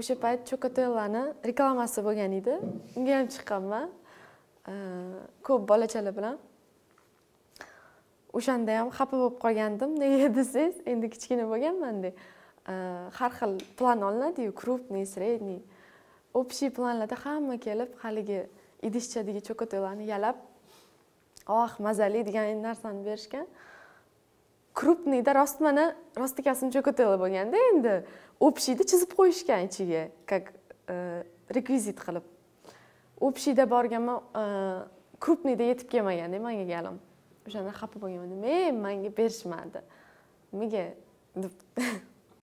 o'sha payt chokotellani reklamasi bo'lgan edi unga ham chiqqanman ko'p bolachalar bilan o'shanda ham xafa bo'lib qolgandim nega desangiz endi kichkina bo'lganmanda har xil plan olinadiyu крупный средний общий planlarda hamma kelib haligi idishchadagi chokotelani yalab oh mazali degan narsani berishgan крупныйda rostmana rostikasini cho'kотела bo'lganda endi общийni chizib qo'yishgan ichiga как э, rekvizit qilib общийda borganman крупныйda э, yetib kelmaganda manga galim o'shanda xafa bo'lganman nima manga berishmadi nimaga deb